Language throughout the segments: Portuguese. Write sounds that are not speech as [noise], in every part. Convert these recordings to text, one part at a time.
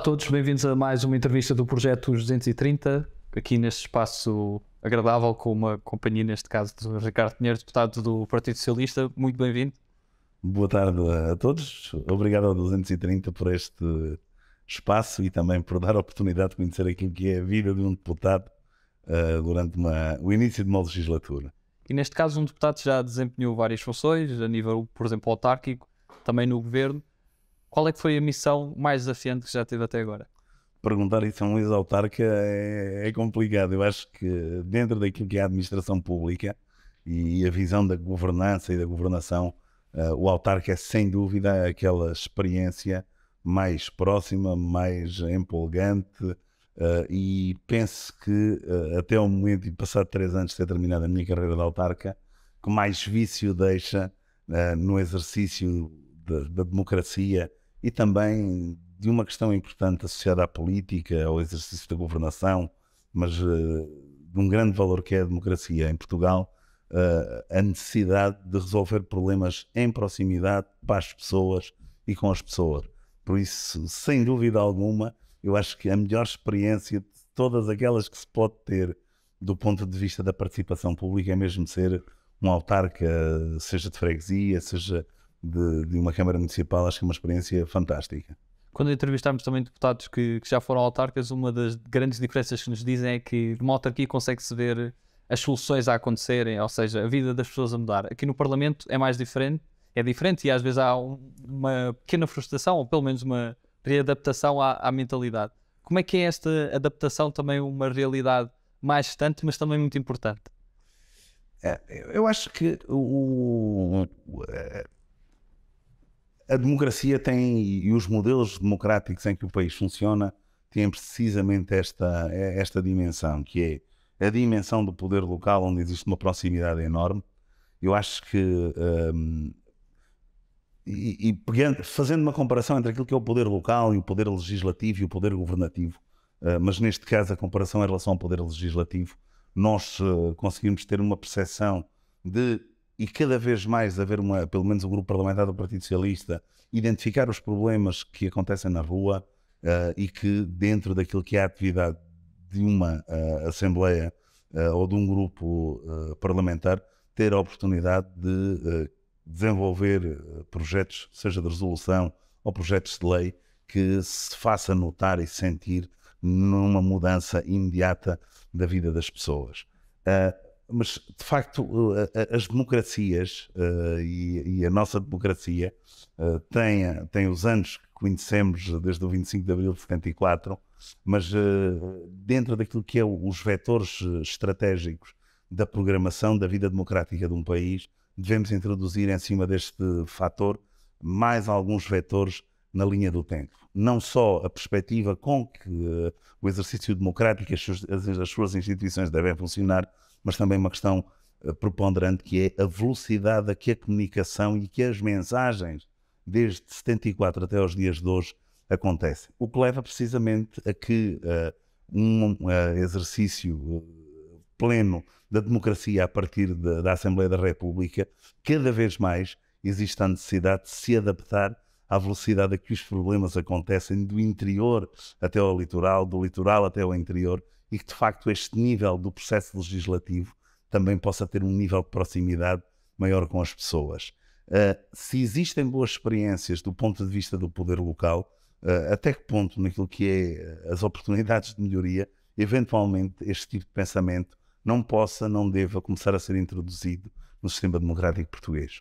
a todos, bem-vindos a mais uma entrevista do Projeto 230, aqui neste espaço agradável com uma companhia, neste caso do Ricardo Pinheiro, deputado do Partido Socialista. Muito bem-vindo. Boa tarde a todos. Obrigado ao 230 por este espaço e também por dar a oportunidade de conhecer aquilo que é a vida de um deputado uh, durante uma, o início de uma legislatura. E neste caso, um deputado já desempenhou várias funções, a nível, por exemplo, autárquico, também no governo. Qual é que foi a missão mais desafiante que já teve até agora? Perguntar isso a um ex-autarca é, é complicado. Eu acho que dentro daquilo que é a administração pública e a visão da governança e da governação, uh, o autarca é sem dúvida aquela experiência mais próxima, mais empolgante uh, e penso que uh, até o momento, e passado três anos de ter terminado a minha carreira de autarca, que mais vício deixa no exercício da, da democracia e também de uma questão importante associada à política, ao exercício da governação, mas eh, de um grande valor que é a democracia em Portugal, eh, a necessidade de resolver problemas em proximidade para as pessoas e com as pessoas. Por isso, sem dúvida alguma, eu acho que a melhor experiência de todas aquelas que se pode ter do ponto de vista da participação pública é mesmo ser um autarca, seja de freguesia, seja de, de uma Câmara Municipal, acho que é uma experiência fantástica. Quando entrevistámos também deputados que, que, já foram autarcas, uma das grandes diferenças que nos dizem é que de autarquia consegue-se ver as soluções a acontecerem, ou seja, a vida das pessoas a mudar. Aqui no Parlamento é mais diferente, é diferente e às vezes há uma pequena frustração, ou pelo menos uma readaptação à, à mentalidade. Como é que é esta adaptação também uma realidade mais distante, mas também muito importante? É, eu acho que o, o, é, a democracia tem, e os modelos democráticos em que o país funciona, têm precisamente esta, é, esta dimensão, que é a dimensão do poder local, onde existe uma proximidade enorme. Eu acho que. Um, e, e pegando, fazendo uma comparação entre aquilo que é o poder local e o poder legislativo e o poder governativo, uh, mas neste caso a comparação em relação ao poder legislativo, nós uh, conseguimos ter uma percepção de e cada vez mais haver uma, pelo menos um grupo parlamentar do Partido Socialista, identificar os problemas que acontecem na rua uh, e que dentro daquilo que é a atividade de uma uh, Assembleia uh, ou de um grupo parlamentar, ter a oportunidade de desenvolver projetos, seja de resolução ou projetos de lei, que se faça notar e sentir numa mudança imediata da vida das pessoas. Uh, mas de facto as democracias eh, e, a nossa democracia eh, tem, tem os anos que conhecemos eh, desde o 25 de abril de 74, mas dentro daquilo que é os vetores estratégicos da programação da vida democrática de um país, devemos introduzir em cima deste fator mais alguns vetores na linha do tempo. Não só a perspectiva com que o exercício democrático e as suas instituições devem funcionar, mas também uma questão eh, preponderante que é a velocidade a que a comunicação e que as mensagens, desde 74 até os dias de hoje, acontecem. O que leva precisamente a que uh, um uh, exercício pleno da democracia a partir de, da Assembleia da República, cada vez mais existe a necessidade de se adaptar à velocidade a que os problemas acontecem do interior até ao litoral, do litoral até ao interior e que, de facto, este nível do processo legislativo também possa ter um nível de proximidade maior com as pessoas. Uh, se existem boas experiências do ponto de vista do poder local, uh, até que ponto, naquilo que é as oportunidades de melhoria, eventualmente este tipo de pensamento não possa, não deva começar a ser introduzido no sistema democrático português.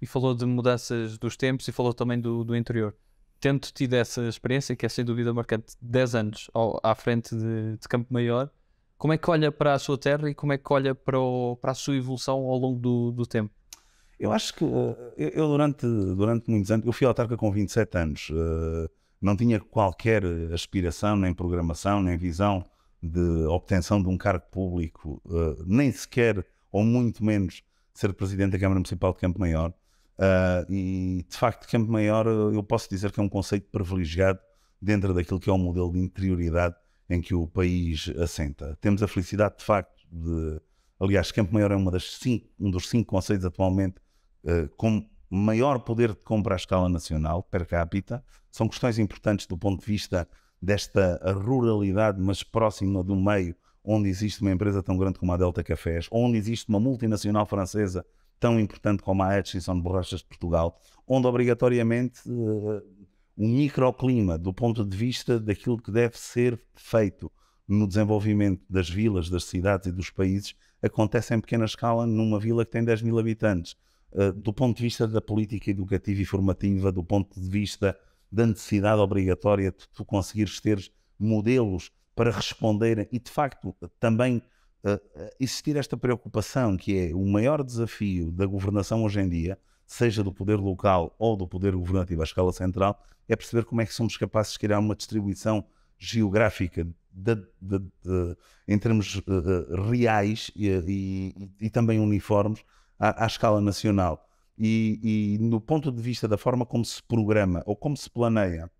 E falou de mudanças dos tempos e falou também do, do interior tendo tido essa experiência, que é sem dúvida marcante, 10 anos ao, à frente de, de, Campo Maior, como é que olha para a sua terra e como é que olha para, o, para a sua evolução ao longo do, do tempo? Eu acho que eh, eu, durante, durante muitos anos, eu fui autarca com 27 anos, eh, não tinha qualquer aspiração, nem programação, nem visão de obtenção de um cargo público, eh, nem sequer, ou muito menos, ser presidente da Câmara Municipal de Campo Maior. Uh, e de facto, Campo Maior, eu posso dizer que é um conceito privilegiado dentro daquilo que é o um modelo de interioridade em que o país assenta. Temos a felicidade, de facto, de. Aliás, Campo Maior é uma das cinco, um dos cinco conceitos atualmente uh, com maior poder de compra à escala nacional, per capita. São questões importantes do ponto de vista desta ruralidade, mas próxima do meio, onde existe uma empresa tão grande como a Delta Cafés, onde existe uma multinacional francesa tão importante como a extinção de borrachas de Portugal, onde obrigatoriamente uh, eh, o microclima, do ponto de vista daquilo que deve ser feito no desenvolvimento das vilas, das cidades e dos países, acontece em pequena escala numa vila que tem 10 mil habitantes. Uh, do ponto de vista da política educativa e formativa, do ponto de vista da necessidade obrigatória de tu conseguires ter modelos para responder e, de facto, também uh, ah, ah, existir esta preocupação que é o maior desafio da governação hoje em dia, seja do poder local ou do poder governativo à escala central, é perceber como é que somos capazes de criar uma distribuição geográfica de, de, de, em termos uh, reais e, e, e, também uniformes à, à escala nacional. E, e, no ponto de vista da forma como se programa ou como se planeia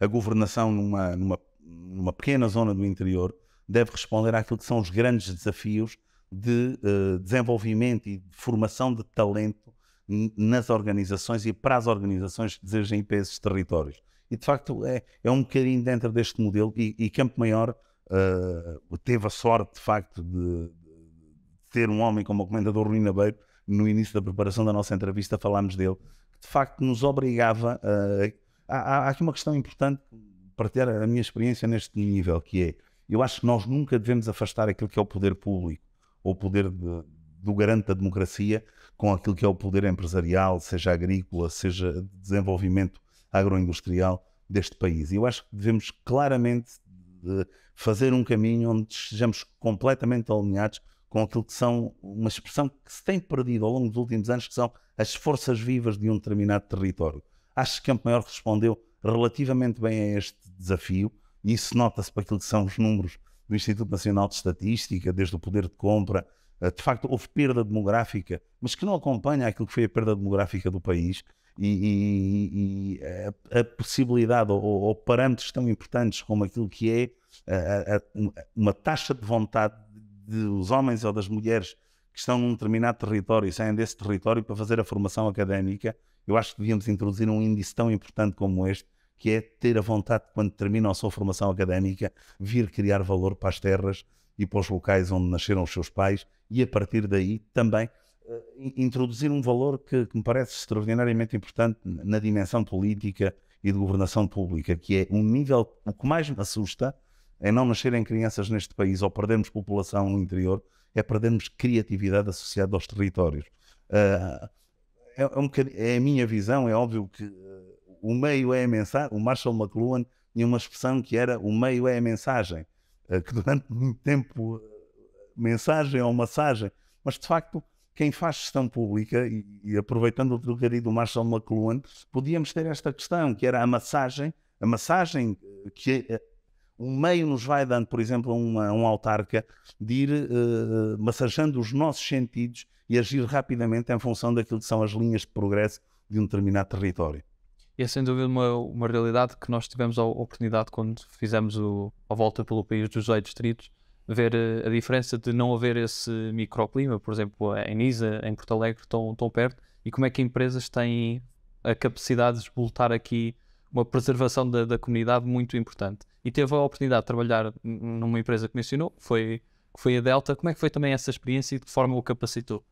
a governação numa, numa, numa pequena zona do interior, deve responder àquilo que são os grandes desafios de uh, desenvolvimento e de formação de talento nas organizações e para as organizações que desejem ir para esses territórios. E de facto é, é um bocadinho dentro deste modelo e, e Campo Maior uh, teve a sorte de facto de, ter um homem como o comendador Rui Nabeiro, no início da preparação da nossa entrevista falámos dele, que de facto nos obrigava a... Há, há, há aqui uma questão importante para ter a minha experiência neste nível, que é eu acho que nós nunca devemos afastar aquilo que é o poder público ou o poder de, do garante da democracia com aquilo que é o poder empresarial, seja agrícola, seja desenvolvimento agroindustrial deste país. E eu acho que devemos claramente de eh, fazer um caminho onde estejamos completamente alinhados com aquilo que são uma expressão que se tem perdido ao longo dos últimos anos, que são as forças vivas de um determinado território. Acho que Campo Maior respondeu relativamente bem a este desafio e isso nota-se para aquilo que são os números do Instituto Nacional de Estatística, desde o poder de compra. Eh, de facto, houve perda demográfica, mas que não acompanha aquilo que foi a perda demográfica do país e, e, e a, a, possibilidade ou, ou, parâmetros tão importantes como aquilo que é a, eh, a, eh, uma taxa de vontade dos homens ou das mulheres que estão num determinado território e saem desse território para fazer a formação académica, eu acho que devíamos introduzir um índice tão importante como este que é ter a vontade, quando termina a sua formação académica, vir criar valor para as terras e para os locais onde nasceram os seus pais e, a partir daí, também eh, introduzir um valor que, que me parece extraordinariamente importante na dimensão política e de governação pública, que é um nível. O que mais me assusta é não nascerem crianças neste país ou perdermos população no interior, é perdermos criatividade associada aos territórios. Uh, é, é, um é a minha visão, é óbvio que eh, o meio é a mensagem, o Marshall McLuhan tinha uma expressão que era o meio é a mensagem, eh, que durante muito tempo eh, mensagem ou massagem, mas de facto quem faz gestão pública, e, e aproveitando o trocadilho do Marshall McLuhan, podíamos ter esta questão, que era a massagem, a massagem eh, que o meio nos vai dando, por exemplo, a, uma, um autarca, de ir uh, massageando os nossos sentidos e agir rapidamente em função daquilo que são as linhas de progresso de um determinado território. E é sem dúvida uma, uma realidade que nós tivemos a oportunidade quando fizemos o, a volta pelo país dos oito distritos, ver eh, a, diferença de não haver esse microclima, por exemplo, eh, em Nisa, em Porto Alegre, tão, tão perto, e como é que empresas têm a capacidade de voltar aqui uma preservação da, da comunidade muito importante. E teve a oportunidade de trabalhar numa empresa que mencionou, que foi, que foi a Delta. Como é que foi também essa experiência e de que forma o capacitou?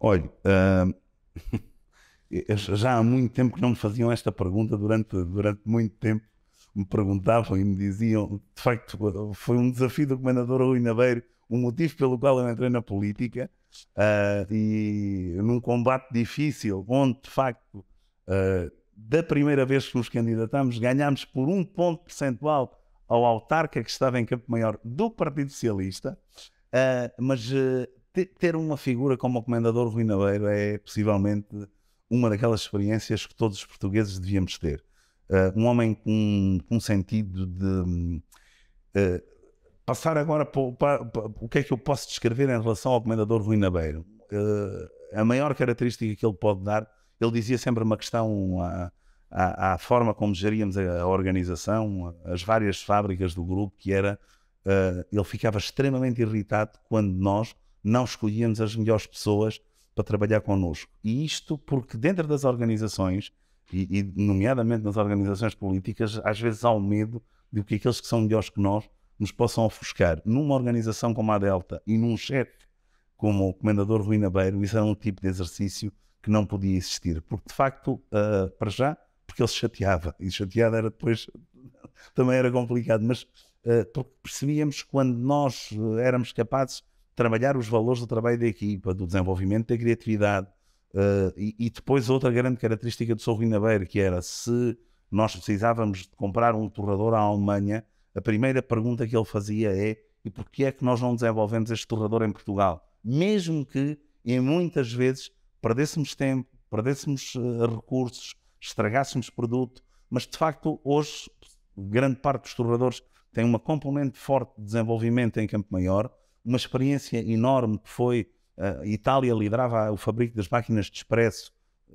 Olha, uh... [laughs] já há muito tempo que não me faziam esta pergunta, durante, durante muito tempo me perguntavam e me diziam, de facto, foi um desafio do Comendador Rui o um motivo pelo qual eu entrei na política, uh, e num combate difícil, onde, de facto, uh, da primeira vez que nos candidatámos, ganhámos por um ponto percentual ao autarca que estava em Campo Maior do Partido Socialista, uh, mas ter uma figura como o Comendador Rui é possivelmente uma daquelas experiências que todos os portugueses devíamos ter. Uh, um homem com, com um sentido de. Uh, passar agora para, para, para, o que é que eu posso descrever em relação ao Comendador Rui Nabeiro. Uh, a maior característica que ele pode dar, ele dizia sempre uma questão à, à, à forma como geríamos a, a, organização, as várias fábricas do grupo, que era uh, ele ficava extremamente irritado quando nós não escolhíamos as melhores pessoas para trabalhar connosco. E isto porque dentro das organizações, e, e nomeadamente nas organizações políticas, às vezes há o um medo de que aqueles que são melhores que nós nos possam ofuscar. Numa organização como a Delta e num chefe como o Comendador Rui Nabeiro, isso era é um tipo de exercício que não podia existir. Porque, de facto, uh, para já, porque ele se chateava. E chateado era depois, [laughs] também era complicado. Mas uh, percebíamos quando nós ah, éramos capazes trabalhar os valores do trabalho da equipa, do desenvolvimento da criatividade. Uh, e, e, depois outra grande característica do Sorriso Nabeiro, que era se nós precisávamos de comprar um torrador à Alemanha, a primeira pergunta que ele fazia é e porquê é que nós não desenvolvemos este torrador em Portugal? Mesmo que, em muitas vezes, perdêssemos tempo, perdêssemos uh, recursos, estragássemos produto, mas de facto hoje grande parte dos torradores tem uma componente forte de desenvolvimento em Campo Maior, uma experiência enorme que foi eh, a Itália liderava o fabrico das máquinas de expresso,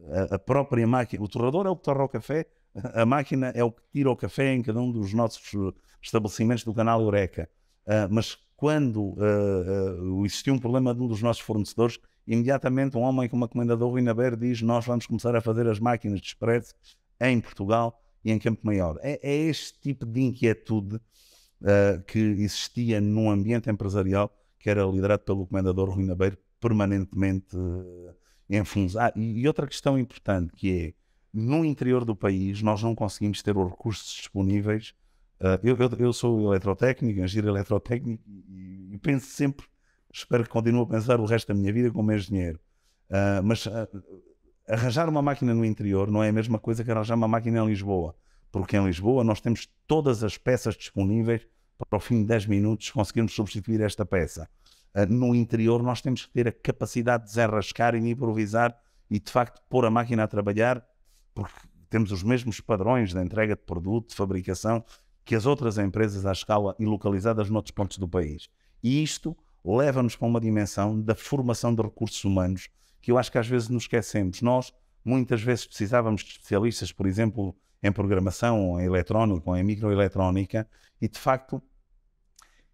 a, eh, a própria máquina, o torrador é o que torra o café, a máquina é o que tira o café em cada um dos nossos estabelecimentos do canal Eureka. Uh, mas quando uh, uh, existiu um problema de um dos nossos fornecedores, imediatamente um homem com uma comenda de ovo na diz: Nós vamos começar a fazer as máquinas de expresso em Portugal e em Campo Maior. É, é este tipo de inquietude uh, que existia num ambiente empresarial que era liderado pelo comendador Rui Nabeiro, permanentemente uh, em função. Ah, e outra questão importante que é, no interior do país, nós não conseguimos ter os recursos disponíveis. Uh, eu, eu, eu, sou eletrotécnico, engenheiro eletrotécnico, e, e, penso sempre, espero que continue a pensar o resto da minha vida como engenheiro. Uh, mas arranjar uma máquina no interior não é a mesma coisa que arranjar uma máquina em Lisboa porque em Lisboa nós temos todas as peças disponíveis para ao fim de 10 minutos conseguirmos substituir esta peça. Ah, no interior nós temos que ter a capacidade de desenrascar e de improvisar e de facto pôr a máquina a trabalhar, porque temos os mesmos padrões de entrega de produto, de fabricação, que as outras empresas à escala e localizadas noutros pontos do país. E isto leva-nos para uma dimensão da formação de recursos humanos que eu acho que às vezes nos esquecemos. Nós, muitas vezes, precisávamos de especialistas, por exemplo, em programação, em eletrónica, em microeletrónica, e de facto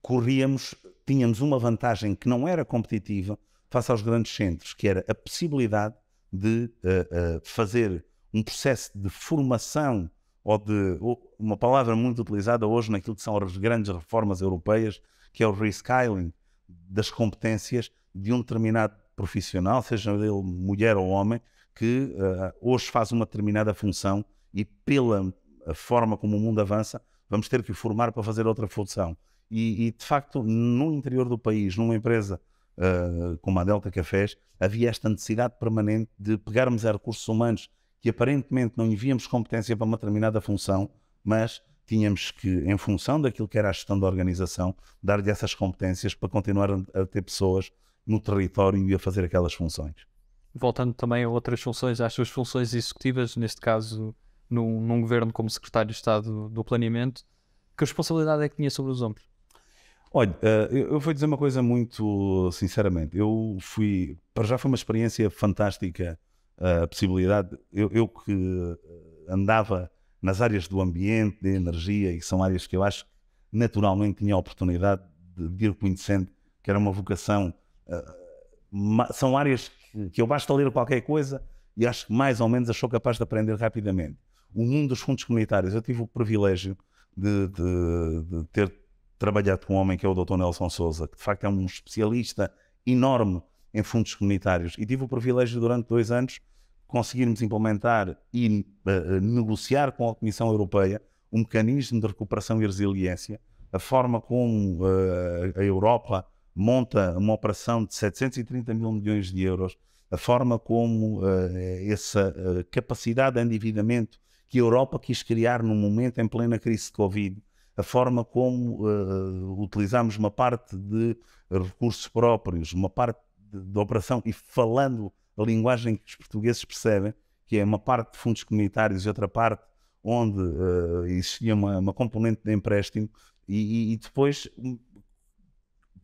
corríamos, tínhamos uma vantagem que não era competitiva face aos grandes centros, que era a possibilidade de uh, uh, fazer um processo de formação ou de uma palavra muito utilizada hoje naquilo que são as grandes reformas europeias, que é o reskilling das competências de um determinado profissional, seja ele mulher ou homem, que uh, hoje faz uma determinada função e pela forma como o mundo avança, vamos ter que o formar para fazer outra função. E, e de facto, no interior do país, numa empresa uh, como a Delta Cafés, havia esta necessidade permanente de pegarmos a recursos humanos que aparentemente não enviamos competência para uma determinada função, mas tínhamos que, em função daquilo que era a gestão da organização, dar-lhe essas competências para continuar a ter pessoas no território e a fazer aquelas funções. Voltando também a outras funções, às suas funções executivas, neste caso num, num governo como secretário de Estado do Planeamento, que responsabilidade é que tinha sobre os ombros? Olha, eh, eu vou dizer uma coisa muito sinceramente. Eu fui, para já foi uma experiência fantástica eh, a possibilidade, eu, eu que eh, andava nas áreas do ambiente, da energia, e são áreas que eu acho que naturalmente tinha a oportunidade de ir conhecendo, que era uma vocação. São áreas que eu basta ler qualquer coisa e acho que mais ou menos achou capaz de aprender rapidamente o mundo dos fundos comunitários. Eu tive o privilégio de, de, de ter trabalhado com um homem que é o Dr. Nelson Souza, que de facto é um especialista enorme em fundos comunitários. E tive o privilégio durante dois anos conseguirmos implementar e uh, negociar com a Comissão Europeia um mecanismo de recuperação e resiliência, a forma como uh, a Europa monta uma operação de 730 mil milhões de euros, a forma como uh, essa capacidade de endividamento que a Europa quis criar num momento em plena crise de Covid. A forma como uh, uma parte de recursos próprios, uma parte de, de operação e falando a linguagem que os portugueses percebem, que é uma parte de fundos comunitários e outra parte onde uh, existia uma, uma, componente de empréstimo, e, e, depois hum,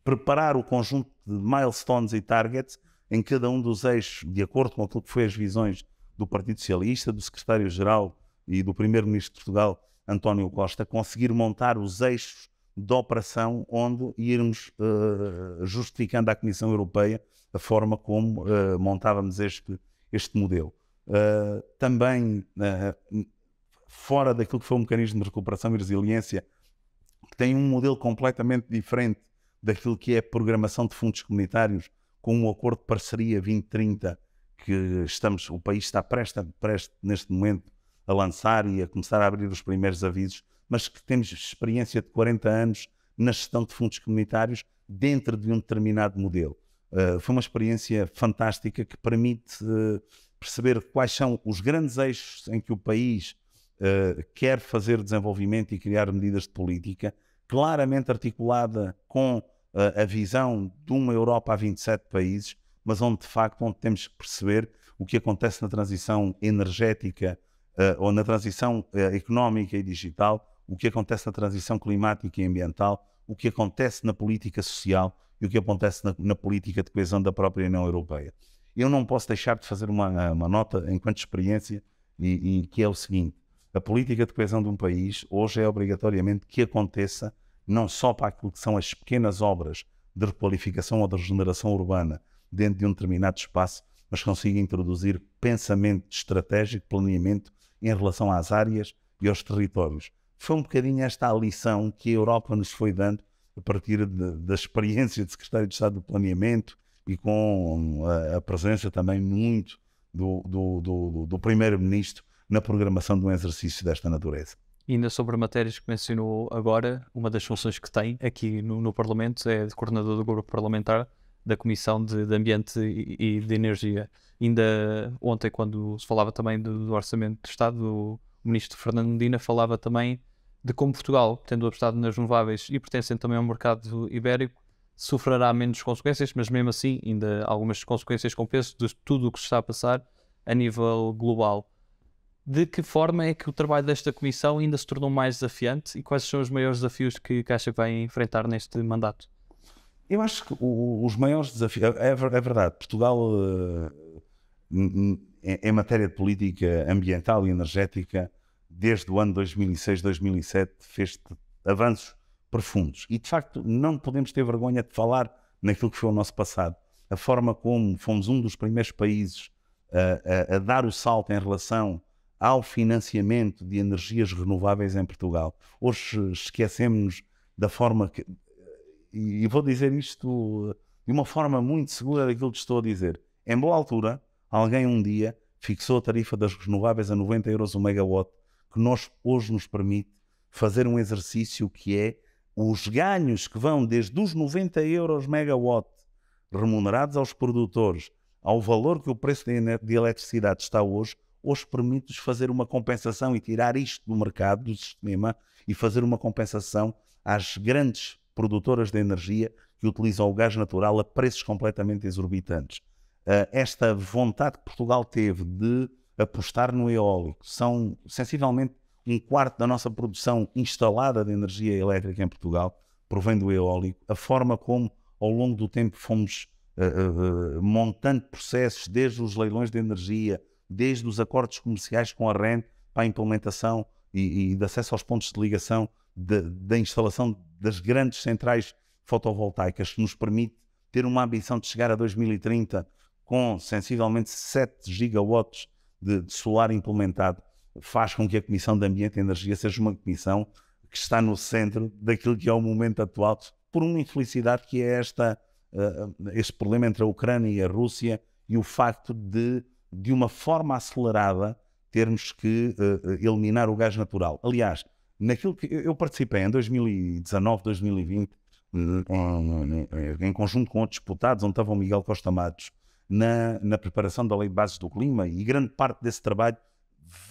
preparar o conjunto de milestones e targets em cada um dos eixos, de acordo com aquilo que foi as visões do Partido Socialista, do Secretário-Geral e do primeiro-ministro de Portugal, António Costa, conseguir montar os eixos de operação onde irmos uh, justificando à Comissão Europeia a forma como uh, montávamos este, este modelo. Uh, também, fora daquilo que foi o mecanismo de recuperação e resiliência, que tem um modelo completamente diferente daquilo que é a programação de fundos comunitários com o um acordo de parceria 2030 que estamos, o país está prestes, neste momento a lançar e a começar a abrir os primeiros avisos, mas que temos experiência de 40 anos na gestão de fundos comunitários dentro de um determinado modelo. Uh, foi uma experiência fantástica que permite uh, perceber quais são os grandes eixos em que o país uh, quer fazer desenvolvimento e criar medidas de política, claramente articulada com a visão de uma Europa a 27 países, mas onde de facto onde temos que perceber o que acontece na transição energética eh, ou na transição eh, económica e digital, o que acontece na transição climática e ambiental, o que acontece na política social e o que acontece na, na política de coesão da própria União Europeia. Eu não posso deixar de fazer uma, eh, uma nota enquanto experiência, e, e, que é o seguinte: a política de coesão de um país hoje é obrigatoriamente que aconteça não só para aquilo que são as pequenas obras de requalificação ou de regeneração urbana dentro de um determinado espaço, mas consiga introduzir pensamento estratégico, planeamento em relação às áreas e aos territórios. Foi um bocadinho esta a lição que a Europa nos foi dando a partir de, da experiência de secretário de Estado do Planeamento e com a, a presença também muito do, do, do, do primeiro-ministro na programação de um exercício desta natureza. E ainda sobre matérias que mencionou agora, uma das funções que tem aqui no, no Parlamento é de coordenador do grupo parlamentar da Comissão de, de Ambiente e, e, de Energia. Ainda ontem, quando se falava também do, do Orçamento de Estado, o ministro Fernando Medina falava também de como Portugal, tendo apostado nas renováveis e pertencendo também ao mercado ibérico, sofrerá menos consequências, mas mesmo assim, ainda algumas consequências com peso de tudo o que se está a passar a nível global. De que forma é que o trabalho desta comissão ainda se tornou mais desafiante e quais são os maiores desafios que a Caixa vai enfrentar neste mandato? Eu acho que o, os maiores desafios. É, é, é verdade, Portugal, eh, em, em matéria de política ambiental e energética, desde o ano 2006, 2007, fez avanços profundos. E, de facto, não podemos ter vergonha de falar naquilo que foi o nosso passado. A forma como fomos um dos primeiros países a, eh, a, a dar o salto em relação ao financiamento de energias renováveis em Portugal. Hoje esquecemos da forma que, e, e vou dizer isto de uma forma muito segura daquilo que estou a dizer. Em boa altura, alguém um dia fixou a tarifa das renováveis a 90 euros o megawatt, que nós hoje nos permite fazer um exercício que é os ganhos que vão desde os 90 euros megawatt remunerados aos produtores ao valor que o preço de eletricidade está hoje, hoje permite-nos fazer uma compensação e tirar isto do mercado, do sistema, e fazer uma compensação às grandes produtoras de energia que utilizam o gás natural a preços completamente exorbitantes. Ah, esta vontade que Portugal teve de apostar no eólico, são sensivelmente um quarto da nossa produção instalada de energia elétrica em Portugal provém do eólico, a forma como ao longo do tempo fomos uh, uh, montando processos, desde os leilões de energia, desde os acordos comerciais com a REN para a implementação e, e de acesso aos pontos de ligação da instalação das grandes centrais fotovoltaicas, que nos permite ter uma ambição de chegar a 2030 com sensivelmente 7 gigawatts de, de solar implementado, faz com que a Comissão de Ambiente e Energia seja uma comissão que está no centro daquilo que é o momento atual, por uma infelicidade que é esta, uh, eh, este problema entre a Ucrânia e a Rússia e o facto de, de uma forma acelerada, termos que uh, eliminar o gás natural. Aliás, naquilo que eu participei em 2019, 2020, eh, em conjunto com outros deputados, onde estava o Miguel Costa Matos, na, na preparação da Lei de Bases do Clima, e grande parte desse trabalho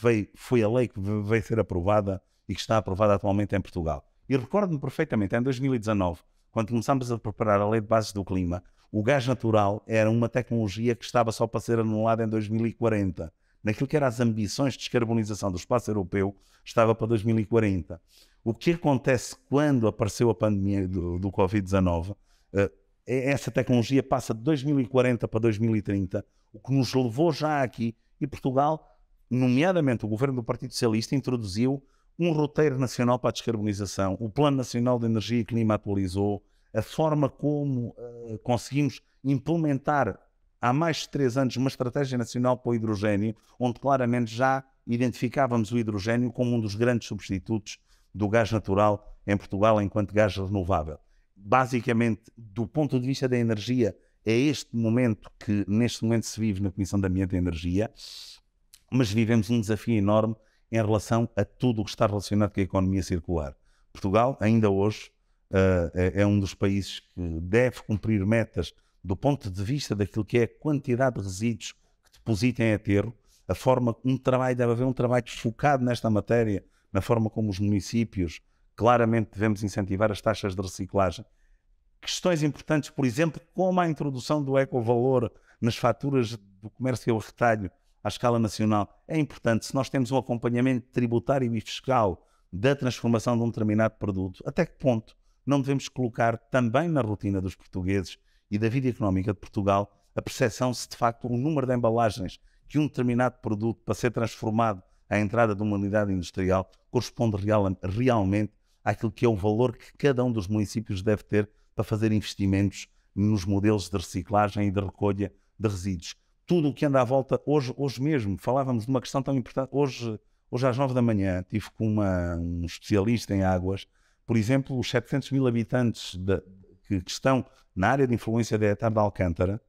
veio, foi a lei que veio ser aprovada e que está aprovada atualmente em Portugal. E recordo-me perfeitamente, em 2019, quando começámos a preparar a Lei de Bases do Clima, o gás natural era uma tecnologia que estava só para ser anulada em 2040 naquilo que eram as ambições de descarbonização do espaço europeu, estava para 2040. O que acontece quando apareceu a pandemia do, do Covid-19? Eh, é, essa tecnologia passa de 2040 para 2030, o que nos levou já aqui, e Portugal, nomeadamente o governo do Partido Socialista, introduziu um roteiro nacional para a descarbonização, o Plano Nacional de Energia e Clima atualizou, a forma como uh, conseguimos implementar há mais de três anos uma estratégia nacional para o hidrogênio, onde claramente já identificávamos o hidrogênio como um dos grandes substitutos do gás natural em Portugal enquanto gás renovável. Basicamente, do ponto de vista da energia, é este momento que neste momento se vive na Comissão de Ambiente e Energia, mas vivemos um desafio enorme em relação a tudo o que está relacionado com a economia circular. Portugal, ainda hoje, eh, é, é um dos países que deve cumprir metas do ponto de vista daquilo que é a quantidade de resíduos que depositem aterro, a forma um trabalho deve haver um trabalho focado nesta matéria, na forma como os municípios claramente devemos incentivar as taxas de reciclagem. Questões importantes, por exemplo, como a introdução do ecovalor nas faturas do comércio ao retalho à escala nacional. É importante, se nós temos um acompanhamento tributário e fiscal da transformação de um determinado produto, até que ponto não devemos colocar também na rotina dos portugueses e da vida económica de Portugal, a percepção se de facto o número de embalagens que um determinado produto, para ser transformado à entrada de uma unidade industrial, corresponde real, realmente àquilo que é o valor que cada um dos municípios deve ter para fazer investimentos nos modelos de reciclagem e de recolha de resíduos. Tudo o que anda à volta, hoje, hoje mesmo, falávamos de uma questão tão importante. Hoje, hoje às nove da manhã, tive com uma, um especialista em águas, por exemplo, os 700 mil habitantes de, que, que estão na área de influência da etapa de Alcântara,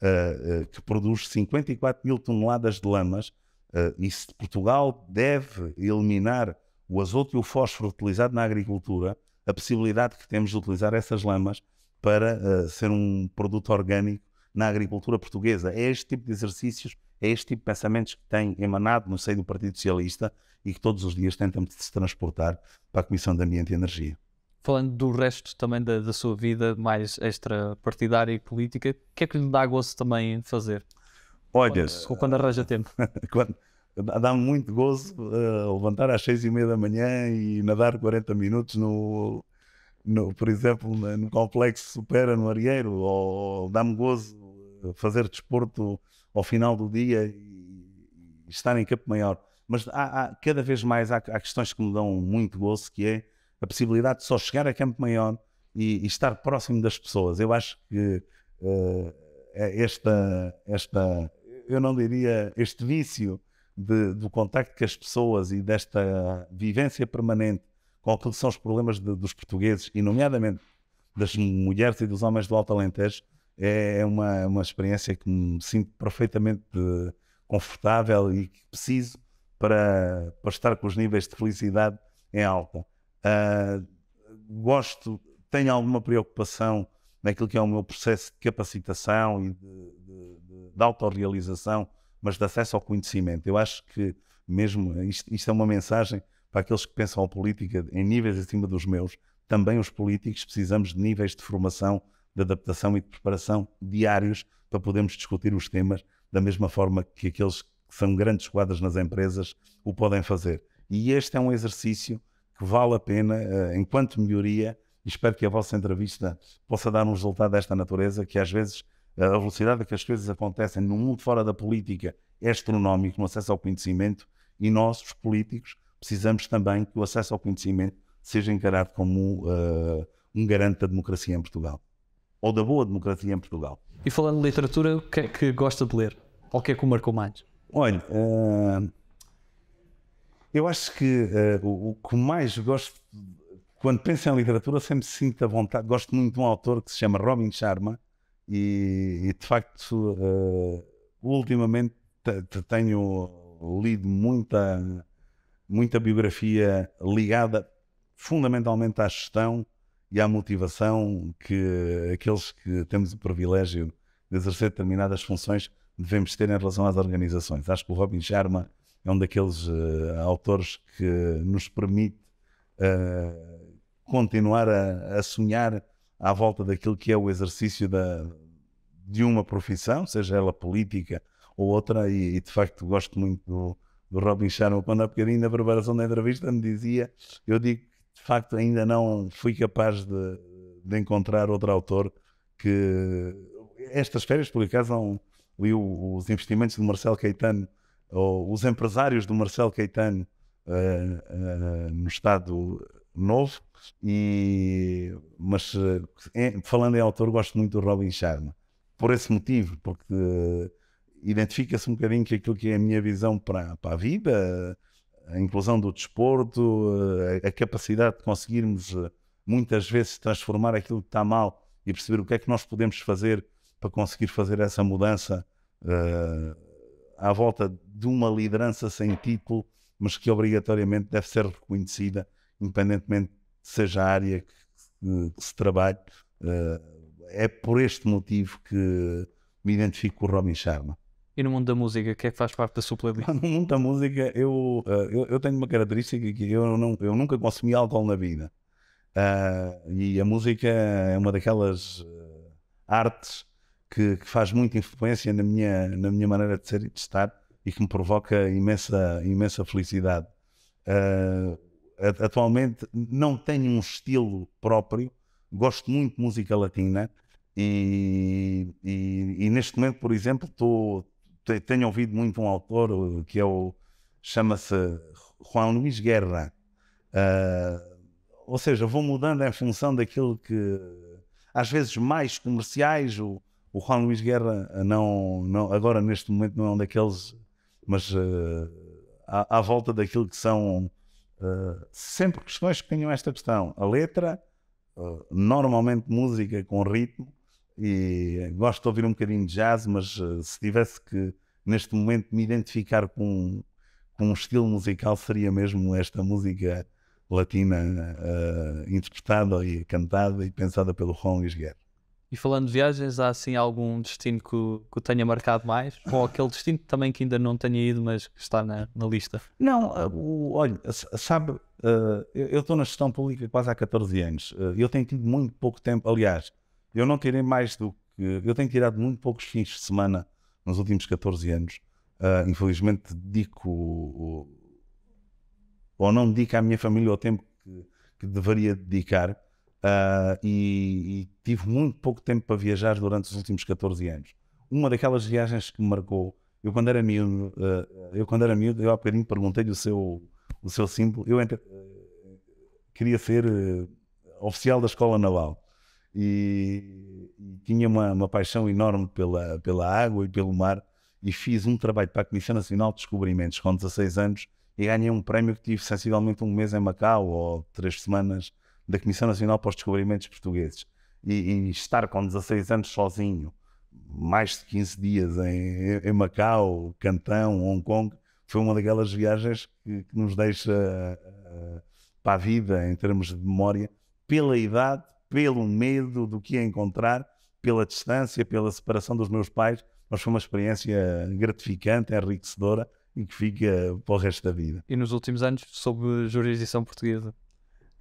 uh, uh, que produz 54 mil toneladas de lamas, uh, e se Portugal deve eliminar o azoto e o fósforo utilizado na agricultura, a possibilidade que temos de utilizar essas lamas para uh, ser um produto orgânico na agricultura portuguesa. É este tipo de exercícios, é este tipo de pensamentos que tem emanado no seio do Partido Socialista e que todos os dias tentamos se transportar para a Comissão de Ambiente e Energia falando do resto também da, da sua vida mais extra-partidária e política, o que é que lhe dá gozo também fazer? Olha, ou quando arranja tempo? [laughs] quando, dá-me muito gozo uh, levantar às seis e meia da manhã e nadar 40 minutos no, no por exemplo, no complexo Supera no Arieiro, ou dá-me gozo eh, fazer desporto ao final do dia e, estar em campo maior. Mas há, há, cada vez mais há, há questões que me dão muito gozo, que é a possibilidade de só chegar a Campo Maior e, e estar próximo das pessoas. Eu acho que uh, esta, esta, eu não diria este vício de, do contacto com as pessoas e desta vivência permanente com aquilo que são os problemas de, dos portugueses, e nomeadamente das mulheres e dos homens do Alto Alentejo, é, é uma, uma experiência que me sinto perfeitamente confortável e que preciso para, para estar com os níveis de felicidade em alta. Uh, gosto, tenho alguma preocupação naquilo que é o meu processo de capacitação e de, de, de, de autorrealização, mas de acesso ao conhecimento. Eu acho que, mesmo, eh, isto, isto é uma mensagem para aqueles que pensam a política em níveis acima dos meus, também os políticos precisamos de níveis de formação, de adaptação e de preparação diários para podermos discutir os temas da mesma forma que aqueles que são grandes quadras nas empresas o podem fazer. E este é um exercício que vale a pena, eh, enquanto melhoria, e espero que a vossa entrevista possa dar um resultado desta natureza, que às vezes eh, a velocidade a que as coisas acontecem no mundo fora da política é astronómico no acesso ao conhecimento e nós, os políticos, precisamos também que o acesso ao conhecimento seja encarado como uh, um garante da democracia em Portugal ou da boa democracia em Portugal. E falando de literatura, o que é que gosta de ler? Ou o que é que o marcou mais? Olha, uh, eu acho que uh, o, o, que mais gosto, quando penso em literatura, sempre sinto a vontade. Gosto muito de um autor que se chama Robin Sharma, e, e de facto, uh, ultimamente tenho lido muita, muita biografia ligada fundamentalmente à gestão e à motivação que aqueles que temos o privilégio de exercer determinadas funções devemos ter em relação às organizações. Acho que o Robin Sharma é um daqueles uh, autores que nos permite uh, continuar a, a, sonhar à volta daquilo que é o exercício da, de uma profissão, seja ela política ou outra, e, e de facto gosto muito do, do Robin Sharma, quando há bocadinho na preparação da entrevista me dizia, eu digo que de facto ainda não fui capaz de, de encontrar outro autor que estas férias, por acaso, não, li os investimentos de Marcelo Caetano ou os empresários do Marcelo Caetano uh, uh, no Estado Novo. E, mas eh, em, falando em autor, gosto muito do Robin Sharma, por esse motivo, porque uh, identifica-se um bocadinho com aquilo que é a minha visão para, para a vida, a inclusão do desporto, a, a capacidade de conseguirmos muitas vezes transformar aquilo que está mal e perceber o que é que nós podemos fazer para conseguir fazer essa mudança uh, à volta de uma liderança sem título, mas que obrigatoriamente deve ser reconhecida, independentemente seja a área que, que, se trabalhe. Eh, é por este motivo que me identifico com o Robin Sharma. E no mundo da música, o que é que faz parte da sua playlist? [laughs] No mundo da música, eu, eh, eu, eu tenho uma característica que eu, não, eu nunca consumi álcool na vida. Uh, e a música é uma daquelas artes que, que, faz muita influência na minha, na minha maneira de ser e de estar e que me provoca imensa, imensa felicidade. Uh, atualmente não tenho um estilo próprio, gosto muito de música latina e, e, e neste momento, por exemplo, tô, tenho ouvido muito um autor que é o chama-se Juan Luís Guerra. Uh, ou seja, vou mudando em função daquilo que às vezes mais comerciais o Juan Luís Guerra eh, não, não, agora neste momento não é um daqueles, mas uh, à, à, volta daquilo que são uh, sempre questões que tenham esta questão. A letra, uh, normalmente música com ritmo, e gosto de ouvir um bocadinho de jazz, mas se tivesse que neste momento me identificar com, com um estilo musical seria mesmo esta música latina interpretada e cantada e pensada pelo Juan Luís Guerra. E falando de viagens, há assim algum destino que, o, que tenha marcado mais? Ou aquele destino também que ainda não tenha ido, mas que está na, na lista? Não, eh, olha, sabe, uh, eu estou na gestão pública quase há 14 anos. Uh, eu tenho tido muito pouco tempo, aliás, eu não tirei mais do que. Eu tenho tirado muito poucos fins de semana nos últimos 14 anos. Uh, infelizmente, dedico. Ou não dedico à minha família o tempo que, que deveria dedicar. Uh, e, e, tive muito pouco tempo para viajar durante os últimos 14 anos. Uma daquelas viagens que me marcou, eu quando era miúdo, uh, eu quando era miúdo, eu há bocadinho perguntei-lhe o seu, o seu símbolo, eu entre, uh, ah, queria ser oficial da escola naval e, e tinha uma, uma, paixão enorme pela, pela água e pelo mar e fiz um trabalho para a Comissão Nacional de Descobrimentos com 16 anos e ganhei um prémio que tive sensivelmente um mês em Macau ou três semanas da Comissão Nacional para os Descobrimentos Portugueses e, e estar com 16 anos sozinho, mais de 15 dias em, em Macau, Cantão, Hong Kong, foi uma daquelas viagens que, que nos deixa uh, para a vida, em termos de memória, pela idade, pelo medo do que ia encontrar, pela distância, pela separação dos meus pais, mas foi uma experiência gratificante, enriquecedora e que fica para o resto da vida. E nos últimos anos, sob jurisdição portuguesa?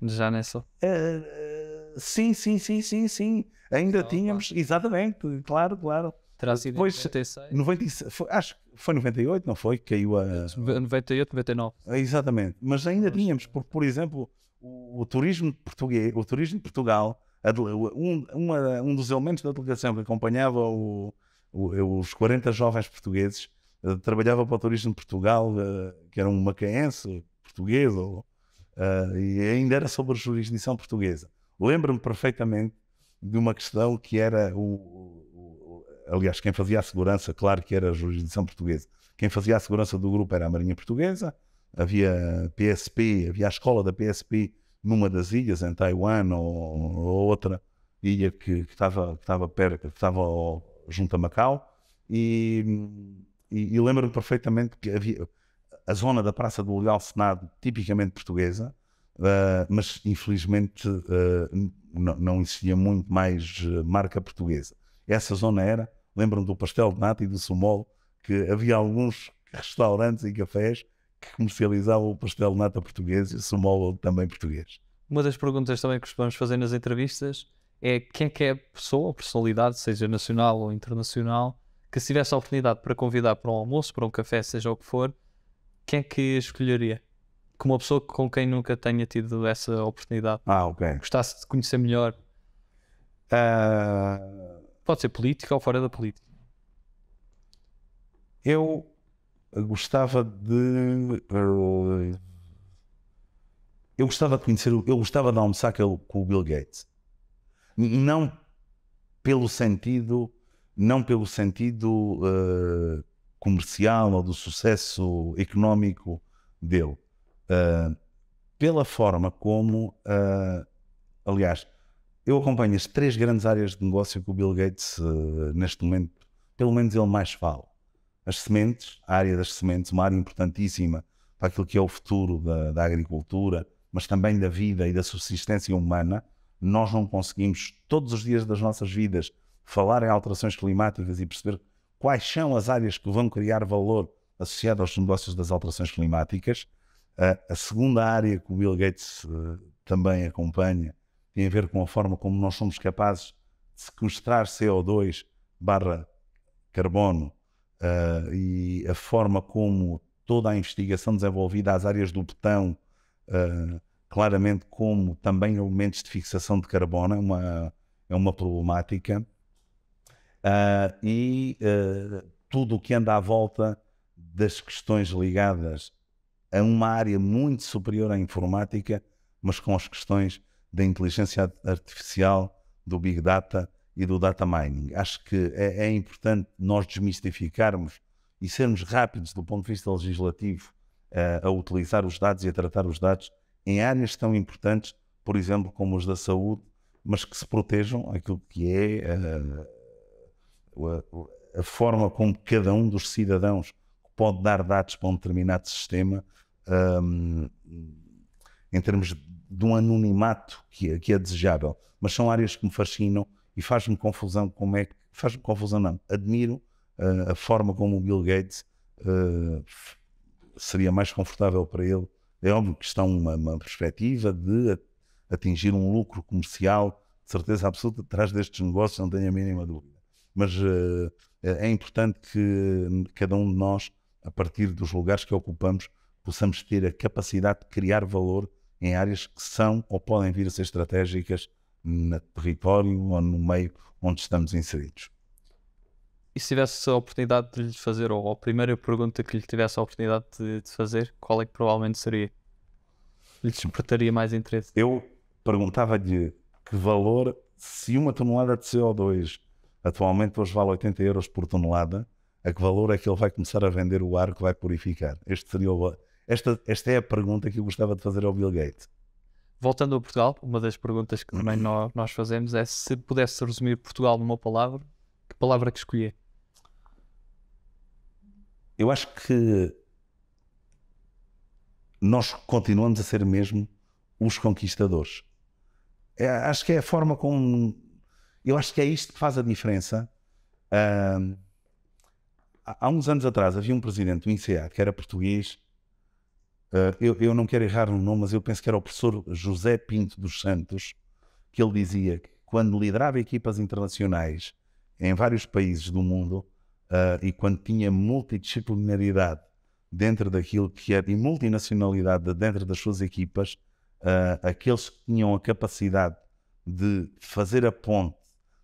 Já nessa. Uh, sim, sim, sim, sim, sim. Ainda então, tínhamos, claro. exatamente, claro, claro. Trazido Depois, 96. 96 foi, acho que foi 98, não foi? Caiu a. 98, 99. Exatamente. Mas ainda tínhamos, porque, por exemplo, o, o turismo português, o turismo de Portugal, a, um, uma, um dos elementos da delegação que acompanhava o, o, os 40 jovens portugueses, uh, trabalhava para o turismo de Portugal, uh, que era um macaense português, ou uh, e ainda era sobre a jurisdição portuguesa. Lembro-me perfeitamente de uma questão que era o, o, o, aliás, quem fazia a segurança, claro que era a jurisdição portuguesa. Quem fazia a segurança do grupo era a Marinha Portuguesa, havia PSP, havia a escola da PSP numa das ilhas, em Taiwan ou, ou outra ilha que, que, estava, que estava perto, que estava junto a Macau, e, e, e lembro-me perfeitamente que havia a zona da Praça do Leal Senado, tipicamente portuguesa, uh, mas infelizmente uh, não existia muito mais eh, marca portuguesa. Essa zona era, lembram do pastel de nata e do sumol, que havia alguns restaurantes e cafés que comercializavam o pastel de nata português e o sumol também português. Uma das perguntas também que costumamos fazer nas entrevistas é quem é que é a pessoa, personalidade, seja nacional ou internacional, que se tivesse a oportunidade para convidar para um almoço, para um café, seja o que for, quem é que escolheria? Como uma pessoa com quem nunca tenha tido essa oportunidade. Ah, ok. Gostasse de conhecer melhor. Uh... Pode ser política ou fora da política. Eu gostava de. Eu gostava de conhecer. Eu gostava de almoçar com o Bill Gates. Não pelo sentido. Não pelo sentido. Uh comercial ou do sucesso económico dele. Uh, pela forma como, uh, aliás, eu acompanho as três grandes áreas de negócio que o Bill Gates, uh, neste momento, pelo menos ele mais fala. As sementes, a área das sementes, uma área importantíssima para aquilo que é o futuro da, da agricultura, mas também da vida e da subsistência humana. Nós não conseguimos, todos os dias das nossas vidas, falar em alterações climáticas e perceber quais são as áreas que vão criar valor associado aos negócios das alterações climáticas. Ah, a segunda área que o Bill Gates ah, também acompanha tem a ver com a forma como nós somos capazes de sequestrar CO2 barra carbono uh, e a forma como toda a investigação desenvolvida às áreas do betão, uh, claramente como também elementos de fixação de carbono, é uma, é uma problemática uh, e uh, tudo o que anda à volta das questões ligadas a uma área muito superior à informática, mas com as questões da inteligência artificial, do Big Data e do Data Mining. Acho que é, é importante nós desmistificarmos e sermos rápidos do ponto de vista legislativo uh, a utilizar os dados e a tratar os dados em áreas tão importantes, por exemplo, como os da saúde, mas que se protejam aquilo que é uh, a, a forma como cada um dos cidadãos pode dar dados para um determinado sistema, um, em termos de um anonimato que é, que é desejável. Mas são áreas que me fascinam e faz-me confusão como é que. Faz-me confusão, não. Admiro uh, a forma como o Bill Gates uh, seria mais confortável para ele. É óbvio que está uma, uma perspectiva de atingir um lucro comercial, de certeza absoluta, atrás destes negócios, não tenho a mínima dúvida mas uh, é importante que hum, cada um de nós, a partir dos lugares que ocupamos, possamos ter a capacidade de criar valor em áreas que são ou podem vir a ser estratégicas no território ou no meio onde estamos inseridos. E se tivesse a oportunidade de lhe fazer, ou a primeira pergunta que lhe tivesse a oportunidade de, de fazer, qual é que provavelmente seria? Lhe despertaria mais interesse? Eu perguntava-lhe que valor, se uma tonelada de CO2 Atualmente hoje vale 80 euros por tonelada. A que valor é que ele vai começar a vender o ar que vai purificar? Este seria o... esta, esta é a pergunta que eu gostava de fazer ao Bill Gates. Voltando a Portugal, uma das perguntas que também nós, [clears throat] nós fazemos é se pudesse resumir Portugal numa palavra, que palavra que escolher? Eu acho que nós continuamos a ser mesmo os conquistadores. É, acho que é a forma como eu acho que é isto que faz a diferença. Um, há uns anos atrás havia um presidente do ICA que era português. Uh, eu, eu, não quero errar no nome, mas eu penso que era o professor José Pinto dos Santos, que ele dizia que quando liderava equipas internacionais em vários países do mundo uh, e quando tinha multidisciplinaridade dentro daquilo que era é e multinacionalidade dentro das suas equipas, uh, aqueles que tinham a capacidade de fazer a ponte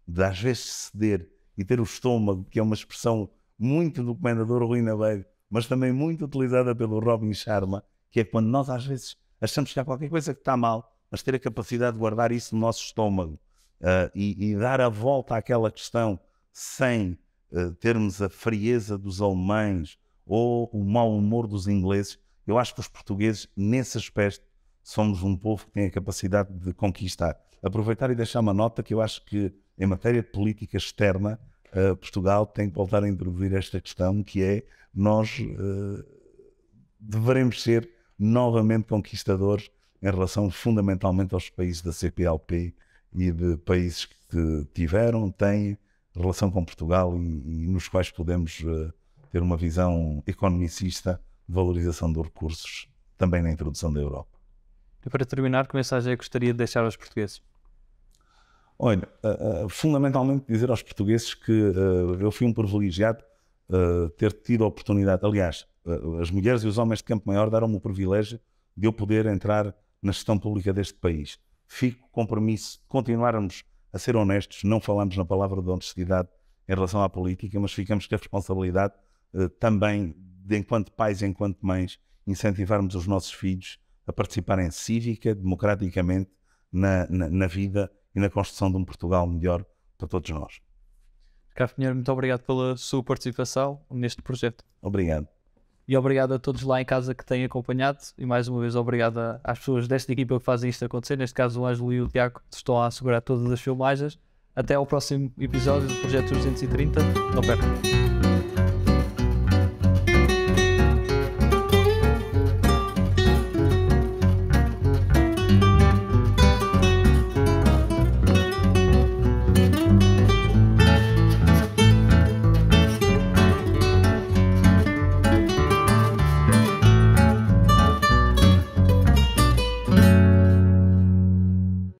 de às vezes ceder e ter o estômago, que é uma expressão muito do comendador Rui Naveiro, mas também muito utilizada pelo Robin Sharma, que é quando nós às vezes achamos que há qualquer coisa que está mal, mas ter a capacidade de guardar isso no nosso estômago uh, e, e, dar a volta àquela questão sem uh, termos a frieza dos alemães ou o mau humor dos ingleses, eu acho que os portugueses, nesse aspecto, somos um povo que tem a capacidade de conquistar. Aproveitar e deixar uma nota que eu acho que em matéria de política externa, uh, Portugal tem que voltar a introduzir esta questão que é nós uh, deveremos ser novamente conquistadores em relação fundamentalmente aos países da CPLP e de países que tiveram, têm relação com Portugal e, e nos quais podemos uh, ter uma visão economicista de valorização dos recursos também na introdução da Europa. E para terminar, que mensagem é que gostaria de deixar aos portugueses? Olha, uh, uh, fundamentalmente dizer aos portugueses que uh, eu fui um privilegiado ter tido a oportunidade. Aliás, as mulheres e os homens de Campo Maior deram-me o privilégio de eu poder entrar na gestão pública deste país. Fico compromisso, continuarmos a ser honestos, não falamos na palavra de honestidade em relação à política, mas ficamos com a responsabilidade também, de, enquanto pais, e enquanto mães, incentivarmos os nossos filhos a participarem cívica, democraticamente, na, na, na vida e na construção de um Portugal melhor para todos nós. Ricardo Pinheiro, muito obrigado pela sua participação neste projeto. Obrigado. E obrigado a todos lá em casa que têm acompanhado e mais uma vez obrigado às pessoas desta equipa que fazem isto acontecer, neste caso o Ângelo e o Tiago que estão a assegurar todas as filmagens. Até ao próximo episódio do Projeto 230. Não percam.